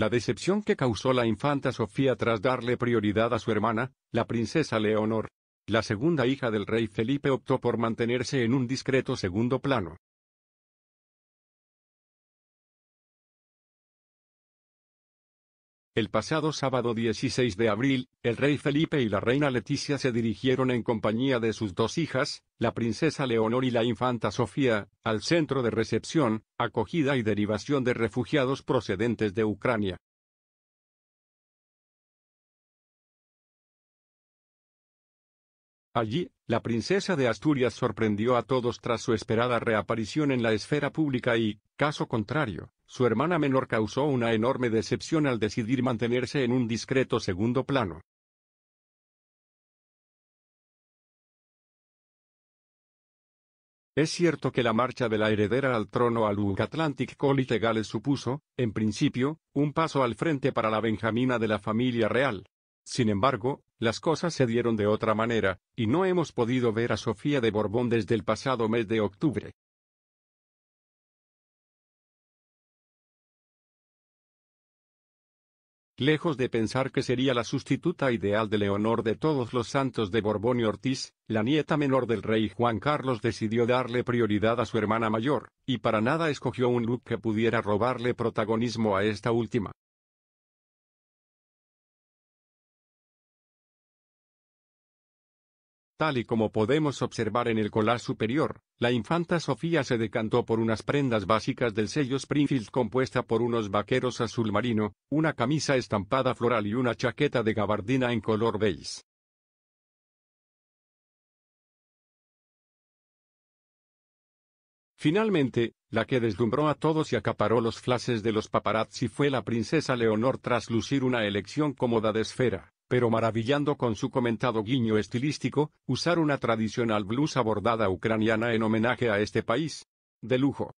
La decepción que causó la infanta Sofía tras darle prioridad a su hermana, la princesa Leonor, la segunda hija del rey Felipe optó por mantenerse en un discreto segundo plano, El pasado sábado 16 de abril, el rey Felipe y la reina Leticia se dirigieron en compañía de sus dos hijas, la princesa Leonor y la infanta Sofía, al centro de recepción, acogida y derivación de refugiados procedentes de Ucrania. Allí, la princesa de Asturias sorprendió a todos tras su esperada reaparición en la esfera pública y, caso contrario, su hermana menor causó una enorme decepción al decidir mantenerse en un discreto segundo plano. Es cierto que la marcha de la heredera al trono al UK Atlantic College Gales supuso, en principio, un paso al frente para la Benjamina de la familia real, sin embargo, las cosas se dieron de otra manera, y no hemos podido ver a Sofía de Borbón desde el pasado mes de octubre. Lejos de pensar que sería la sustituta ideal de Leonor de todos los santos de Borbón y Ortiz, la nieta menor del rey Juan Carlos decidió darle prioridad a su hermana mayor, y para nada escogió un look que pudiera robarle protagonismo a esta última. Tal y como podemos observar en el colar superior, la infanta Sofía se decantó por unas prendas básicas del sello Springfield compuesta por unos vaqueros azul marino, una camisa estampada floral y una chaqueta de gabardina en color beige. Finalmente, la que deslumbró a todos y acaparó los flashes de los paparazzi fue la princesa Leonor tras lucir una elección cómoda de esfera, pero maravillando con su comentado guiño estilístico, usar una tradicional blusa bordada ucraniana en homenaje a este país. De lujo.